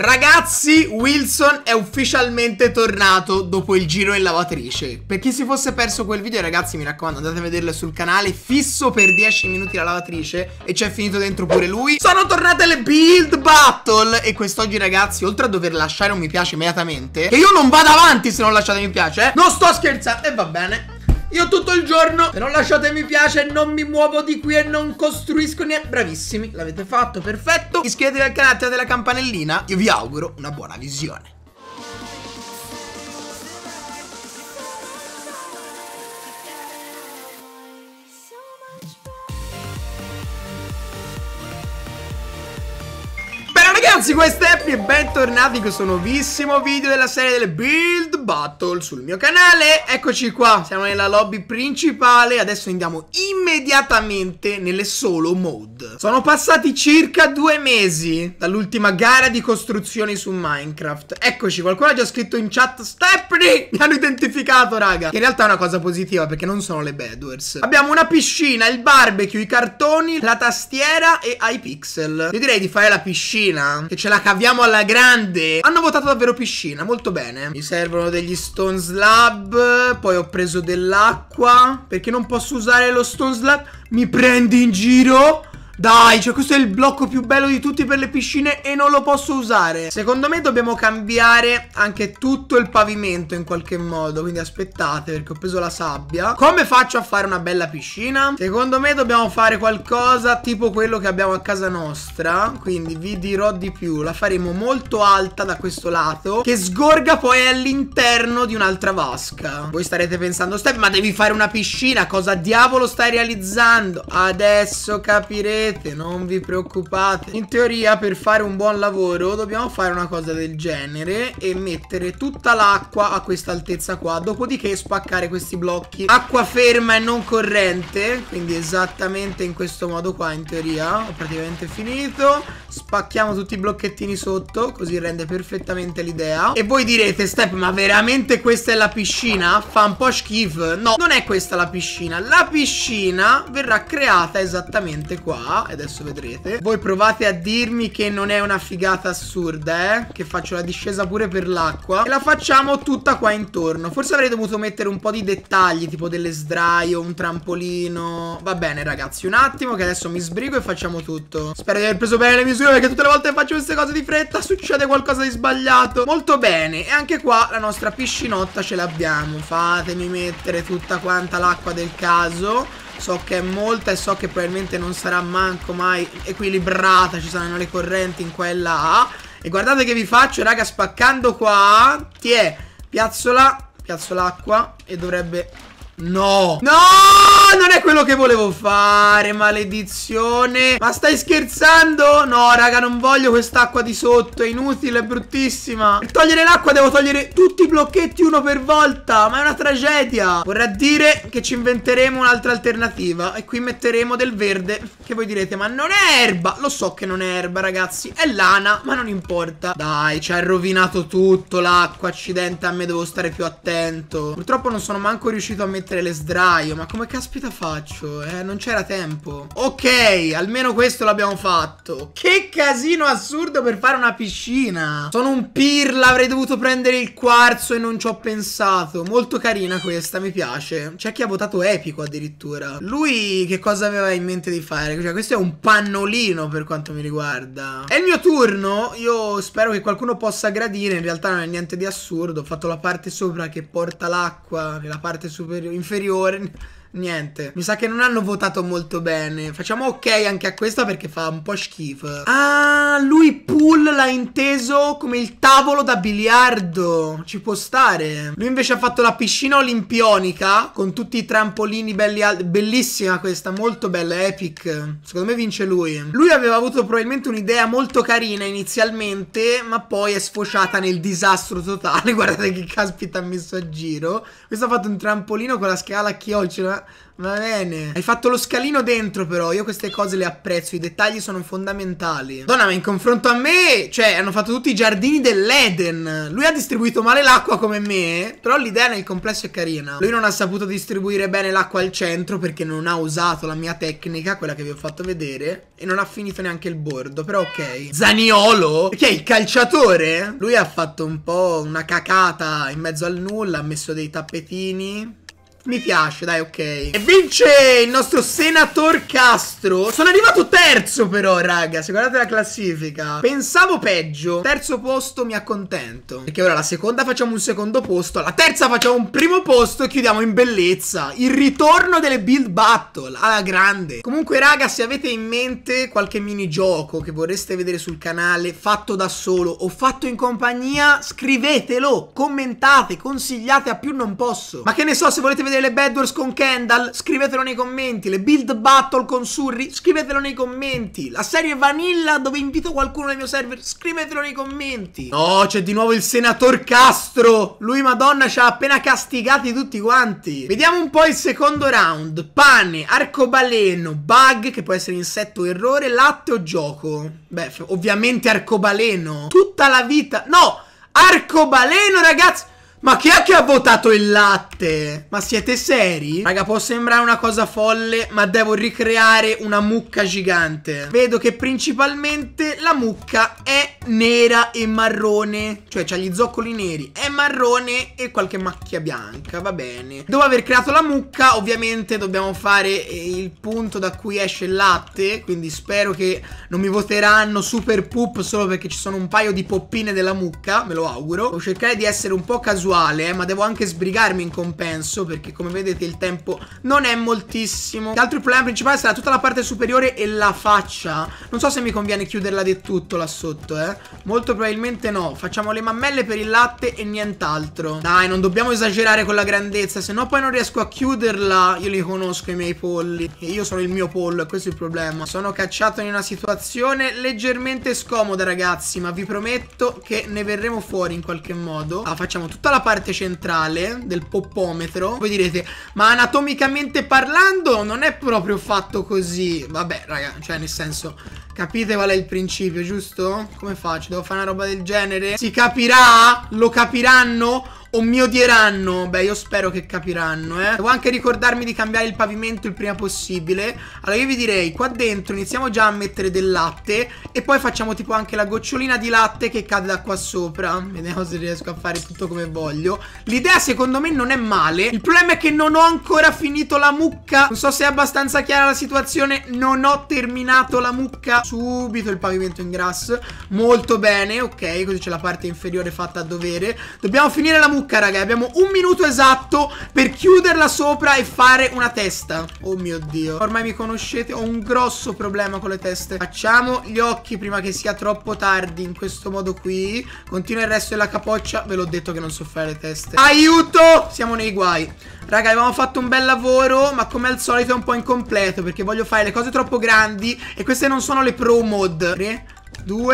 Ragazzi, Wilson è ufficialmente tornato dopo il giro in lavatrice. Per chi si fosse perso quel video, ragazzi, mi raccomando, andate a vederlo sul canale, fisso per 10 minuti la lavatrice e c'è finito dentro pure lui. Sono tornate le build battle e quest'oggi, ragazzi, oltre a dover lasciare un mi piace immediatamente, che io non vado avanti se non lasciate un mi piace, eh? Non sto scherzando e va bene. Io tutto il giorno non lasciate mi piace, non mi muovo di qui e non costruisco niente Bravissimi, l'avete fatto, perfetto Iscrivetevi al canale, attivate la campanellina Io vi auguro una buona visione ragazzi, questo è Happy e bentornati in questo nuovissimo video della serie delle Build Battle sul mio canale Eccoci qua, siamo nella lobby principale Adesso andiamo immediatamente nelle solo mode Sono passati circa due mesi dall'ultima gara di costruzioni su Minecraft Eccoci, qualcuno ha già scritto in chat Stephanie, mi hanno identificato raga Che in realtà è una cosa positiva perché non sono le Bedwars Abbiamo una piscina, il barbecue, i cartoni, la tastiera e i pixel Io direi di fare la piscina che ce la caviamo alla grande. Hanno votato davvero piscina, molto bene. Mi servono degli stone slab, poi ho preso dell'acqua, perché non posso usare lo stone slab. Mi prendi in giro? Dai, cioè questo è il blocco più bello di tutti per le piscine e non lo posso usare. Secondo me dobbiamo cambiare anche tutto il pavimento in qualche modo. Quindi aspettate perché ho preso la sabbia. Come faccio a fare una bella piscina? Secondo me dobbiamo fare qualcosa tipo quello che abbiamo a casa nostra. Quindi vi dirò di più. La faremo molto alta da questo lato che sgorga poi all'interno di un'altra vasca. Voi starete pensando, Step, ma devi fare una piscina? Cosa diavolo stai realizzando? Adesso capirete vedrete, non vi preoccupate. In teoria per fare un buon lavoro dobbiamo fare una cosa del genere e mettere tutta l'acqua a questa altezza qua, dopodiché spaccare questi blocchi. Acqua ferma e non corrente, quindi esattamente in questo modo qua in teoria. Ho praticamente finito. Spacchiamo tutti i blocchettini sotto Così rende perfettamente l'idea E voi direte Step ma veramente questa è la piscina? Fa un po' schifo No non è questa la piscina La piscina verrà creata esattamente qua Adesso vedrete Voi provate a dirmi che non è una figata assurda eh Che faccio la discesa pure per l'acqua E la facciamo tutta qua intorno Forse avrei dovuto mettere un po' di dettagli Tipo delle sdraio, un trampolino Va bene ragazzi un attimo che adesso mi sbrigo e facciamo tutto Spero di aver preso bene le misure conclusione perché tutte le volte che faccio queste cose di fretta succede qualcosa di sbagliato Molto bene e anche qua la nostra piscinotta ce l'abbiamo Fatemi mettere tutta quanta l'acqua del caso So che è molta e so che probabilmente non sarà manco mai equilibrata Ci saranno le correnti in qua e là E guardate che vi faccio raga spaccando qua Ti è piazzola Piazzo l'acqua e dovrebbe No No Non è quello che volevo fare Maledizione Ma stai scherzando? No raga non voglio quest'acqua di sotto È inutile, è bruttissima Per togliere l'acqua devo togliere tutti i blocchetti uno per volta Ma è una tragedia Vorrà dire che ci inventeremo un'altra alternativa E qui metteremo del verde Che voi direte ma non è erba Lo so che non è erba ragazzi È lana ma non importa Dai ci ha rovinato tutto l'acqua Accidente a me devo stare più attento Purtroppo non sono manco riuscito a mettere mettere le sdraio Ma come caspita faccio? Eh, non c'era tempo Ok, almeno questo l'abbiamo fatto Che casino assurdo per fare una piscina Sono un pirla, avrei dovuto prendere il quarzo e non ci ho pensato Molto carina questa, mi piace C'è chi ha votato epico addirittura Lui che cosa aveva in mente di fare? Cioè, questo è un pannolino per quanto mi riguarda È il mio turno Io spero che qualcuno possa gradire In realtà non è niente di assurdo Ho fatto la parte sopra che porta l'acqua Nella parte superiore inferiore Niente, mi sa che non hanno votato molto bene. Facciamo ok anche a questa perché fa un po' schifo. Ah, lui pool l'ha inteso come il tavolo da biliardo. Ci può stare. Lui invece ha fatto la piscina olimpionica con tutti i trampolini belli alti. Bellissima questa, molto bella, epic. Secondo me vince lui. Lui aveva avuto probabilmente un'idea molto carina inizialmente, ma poi è sfociata nel disastro totale. Guardate che caspita ha messo a giro. Questo ha fatto un trampolino con la scala a chioccio Va bene. Hai fatto lo scalino dentro però. Io queste cose le apprezzo. I dettagli sono fondamentali. Donna, ma in confronto a me... Cioè, hanno fatto tutti i giardini dell'Eden. Lui ha distribuito male l'acqua come me. Però l'idea nel complesso è carina. Lui non ha saputo distribuire bene l'acqua al centro perché non ha usato la mia tecnica, quella che vi ho fatto vedere. E non ha finito neanche il bordo. Però ok. Zaniolo? Perché è il calciatore? Lui ha fatto un po' una cacata in mezzo al nulla. Ha messo dei tappetini. Mi piace, dai, ok. E vince il nostro Senator Castro. Sono arrivato terzo però, raga, se guardate la classifica. Pensavo peggio. Terzo posto mi accontento. Perché ora la seconda facciamo un secondo posto, la terza facciamo un primo posto e chiudiamo in bellezza. Il ritorno delle build battle, alla grande. Comunque, raga, se avete in mente qualche minigioco che vorreste vedere sul canale, fatto da solo o fatto in compagnia, scrivetelo, commentate, consigliate a più non posso. Ma che ne so, se volete vedere vedere le Wars con Kendall? Scrivetelo nei commenti. Le build battle con Surry? Scrivetelo nei commenti. La serie Vanilla dove invito qualcuno nel mio server? Scrivetelo nei commenti. No, c'è di nuovo il senator Castro. Lui, madonna, ci ha appena castigati tutti quanti. Vediamo un po' il secondo round. Pane, arcobaleno, bug, che può essere insetto errore, latte o gioco? Beh, ovviamente arcobaleno. Tutta la vita. No! Arcobaleno, ragazzi! Ma chi è che ha votato il latte? Ma siete seri? Raga, può sembrare una cosa folle, ma devo ricreare una mucca gigante. Vedo che principalmente la mucca è nera e marrone. Cioè, ha gli zoccoli neri. È marrone e qualche macchia bianca, va bene. Dopo aver creato la mucca, ovviamente dobbiamo fare eh, il punto da cui esce il latte. Quindi spero che non mi voteranno super poop solo perché ci sono un paio di poppine della mucca. Me lo auguro. Devo cercare di essere un po' casuale puntuale, eh, ma devo anche sbrigarmi in compenso perché come vedete il tempo non è moltissimo. L'altro problema principale sarà tutta la parte superiore e la faccia. Non so se mi conviene chiuderla del tutto là sotto, eh. Molto probabilmente no. Facciamo le mammelle per il latte e nient'altro. Dai, non dobbiamo esagerare con la grandezza, se no poi non riesco a chiuderla. Io li conosco i miei polli e io sono il mio pollo, e questo è il problema. Sono cacciato in una situazione leggermente scomoda, ragazzi, ma vi prometto che ne verremo fuori in qualche modo. Ah, facciamo tutta la la parte centrale del poppometro Voi direte ma anatomicamente parlando non è proprio fatto così Vabbè raga cioè nel senso Capite qual è il principio, giusto? Come faccio? Devo fare una roba del genere? Si capirà? Lo capiranno? O mi odieranno? Beh, io spero che capiranno, eh. Devo anche ricordarmi di cambiare il pavimento il prima possibile. Allora, io vi direi, qua dentro iniziamo già a mettere del latte. E poi facciamo tipo anche la gocciolina di latte che cade da qua sopra. Vediamo se riesco a fare tutto come voglio. L'idea, secondo me, non è male. Il problema è che non ho ancora finito la mucca. Non so se è abbastanza chiara la situazione. Non ho terminato la mucca subito il pavimento in grass Molto bene, ok, così c'è la parte inferiore fatta a dovere Dobbiamo finire la mucca, raga, abbiamo un minuto esatto per chiuderla sopra e fare una testa Oh mio Dio, ormai mi conoscete, ho un grosso problema con le teste Facciamo gli occhi prima che sia troppo tardi in questo modo qui Continua il resto della capoccia, ve l'ho detto che non so fare le teste Aiuto, siamo nei guai Raga, avevamo fatto un bel lavoro, ma come al solito è un po' incompleto Perché voglio fare le cose troppo grandi E queste non sono le pro mod 3, 2,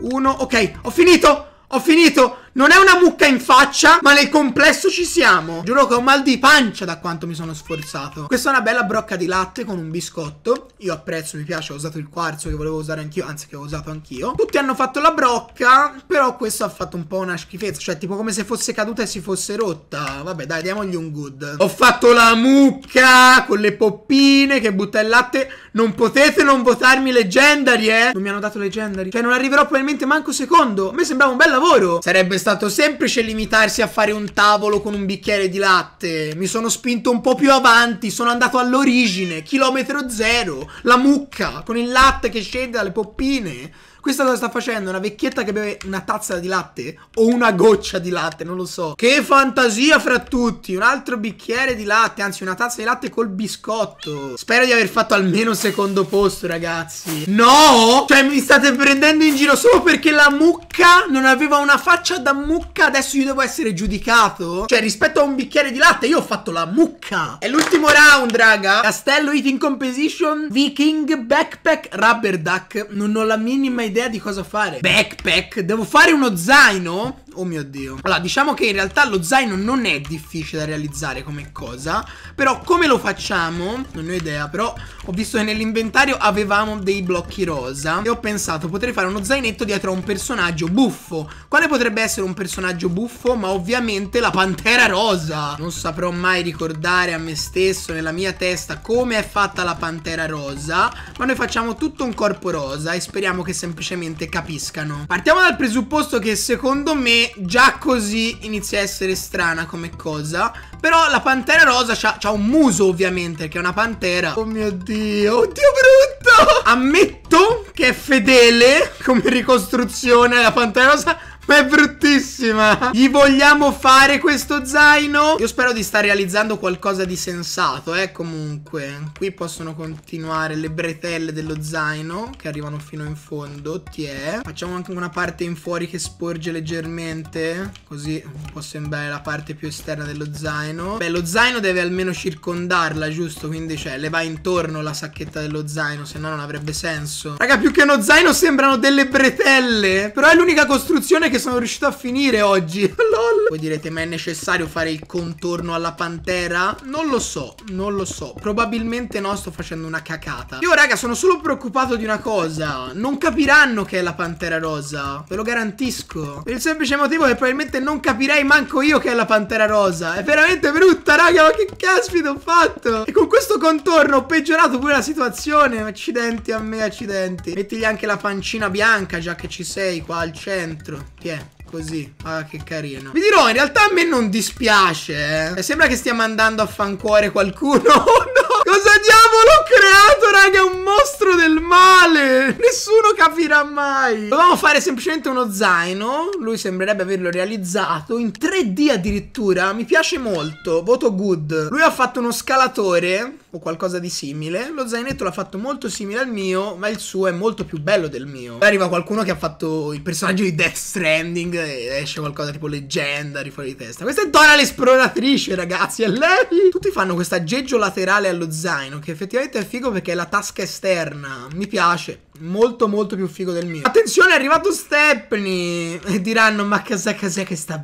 1 Ok, ho finito, ho finito non è una mucca in faccia, ma nel complesso ci siamo. Giuro che ho mal di pancia da quanto mi sono sforzato. Questa è una bella brocca di latte con un biscotto. Io apprezzo, mi piace, ho usato il quarzo che volevo usare anch'io, anzi che ho usato anch'io. Tutti hanno fatto la brocca, però questo ha fatto un po' una schifezza. Cioè, tipo come se fosse caduta e si fosse rotta. Vabbè, dai, diamogli un good. Ho fatto la mucca con le poppine che butta il latte. Non potete non votarmi leggendari, eh? Non mi hanno dato leggendari. Cioè, non arriverò probabilmente manco secondo. A me sembrava un bel lavoro. Sarebbe stato stato semplice limitarsi a fare un tavolo con un bicchiere di latte. Mi sono spinto un po' più avanti, sono andato all'origine, chilometro zero, la mucca con il latte che scende dalle poppine. Questa cosa sta facendo? Una vecchietta che beve una tazza di latte? O una goccia di latte, non lo so. Che fantasia fra tutti! Un altro bicchiere di latte, anzi una tazza di latte col biscotto. Spero di aver fatto almeno un secondo posto, ragazzi. No! Cioè mi state prendendo in giro solo perché la mucca non aveva una faccia da mucca adesso io devo essere giudicato? Cioè rispetto a un bicchiere di latte io ho fatto la mucca È l'ultimo round raga Castello eating composition Viking backpack rubber duck Non ho la minima idea di cosa fare Backpack Devo fare uno zaino Oh mio Dio. Allora, diciamo che in realtà lo zaino non è difficile da realizzare come cosa. Però come lo facciamo? Non ho idea, però ho visto che nell'inventario avevamo dei blocchi rosa. E ho pensato, potrei fare uno zainetto dietro a un personaggio buffo. Quale potrebbe essere un personaggio buffo? Ma ovviamente la pantera rosa. Non saprò mai ricordare a me stesso, nella mia testa, come è fatta la pantera rosa. Ma noi facciamo tutto un corpo rosa e speriamo che semplicemente capiscano. Partiamo dal presupposto che secondo me già così inizia a essere strana come cosa Però la pantera rosa ha un muso ovviamente Perché è una pantera Oh mio dio, oddio brutto Ammetto che è fedele come ricostruzione la pantera rosa ma è bruttissima Gli vogliamo fare questo zaino? Io spero di star realizzando qualcosa di sensato Eh comunque Qui possono continuare le bretelle dello zaino Che arrivano fino in fondo Tiè Facciamo anche una parte in fuori che sporge leggermente Così può sembrare la parte più esterna dello zaino Beh lo zaino deve almeno circondarla giusto? Quindi cioè le va intorno la sacchetta dello zaino Se no non avrebbe senso Raga più che uno zaino sembrano delle bretelle Però è l'unica costruzione che che sono riuscito a finire oggi LOL Voi direte ma è necessario fare il contorno alla pantera? Non lo so, non lo so Probabilmente no, sto facendo una cacata Io raga sono solo preoccupato di una cosa Non capiranno che è la pantera rosa Ve lo garantisco Per il semplice motivo che probabilmente non capirei manco io che è la pantera rosa È veramente brutta raga ma che caspita ho fatto E con questo contorno ho peggiorato pure la situazione Accidenti a me, accidenti Mettigli anche la pancina bianca già che ci sei qua al centro Ti è Così, ah che carino Vi dirò, in realtà a me non dispiace eh. Sembra che stiamo andando a fancuore qualcuno Oh no, cosa diavolo ho creato, raga, un mostro del male. Nessuno capirà mai. Dovevamo fare semplicemente uno zaino. Lui sembrerebbe averlo realizzato. In 3D addirittura. Mi piace molto. Voto good. Lui ha fatto uno scalatore o qualcosa di simile. Lo zainetto l'ha fatto molto simile al mio, ma il suo è molto più bello del mio. Poi arriva qualcuno che ha fatto il personaggio di Death Stranding e esce qualcosa tipo leggendary fuori di testa. Questa è Dora l'esploratrice, ragazzi, è lei! Tutti fanno questo aggeggio laterale allo zaino che effettivamente questo è figo perché è la tasca esterna mi piace. Molto molto più figo del mio. Attenzione, è arrivato Stepney. E diranno, ma cos'è cos'è che sta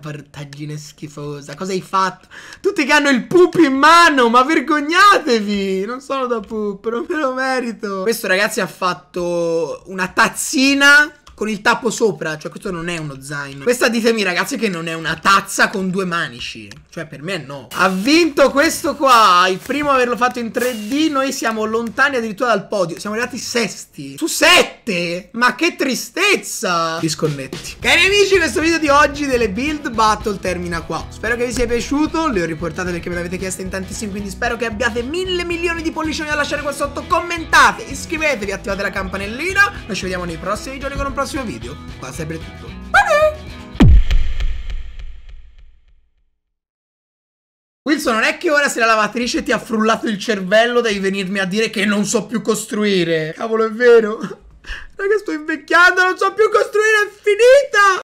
schifosa? Cosa hai fatto? Tutti che hanno il poop in mano, ma vergognatevi. Non sono da poop, non me lo merito. Questo ragazzi ha fatto una tazzina con il tappo sopra. Cioè, questo non è uno zaino. Questa ditemi, ragazzi, che non è una tazza con due manici. Cioè, per me no. Ha vinto questo qua. Il primo a averlo fatto in 3D. Noi siamo lontani addirittura dal podio. Siamo arrivati sesti. Su sette? Ma che tristezza. Disconnetti. Cari amici, questo video di oggi delle build battle termina qua. Spero che vi sia piaciuto. Le ho riportate perché me l'avete chiesto in tantissimi. Quindi spero che abbiate mille milioni di pollicioni da lasciare qua sotto. Commentate, iscrivetevi, attivate la campanellina. Noi ci vediamo nei prossimi giorni con un prossimo prossimo video. Qua sempre tutto. Bye! Wilson, non è che ora se la lavatrice ti ha frullato il cervello devi venirmi a dire che non so più costruire. Cavolo, è vero. Raga, sto invecchiando, non so più costruire, è finita!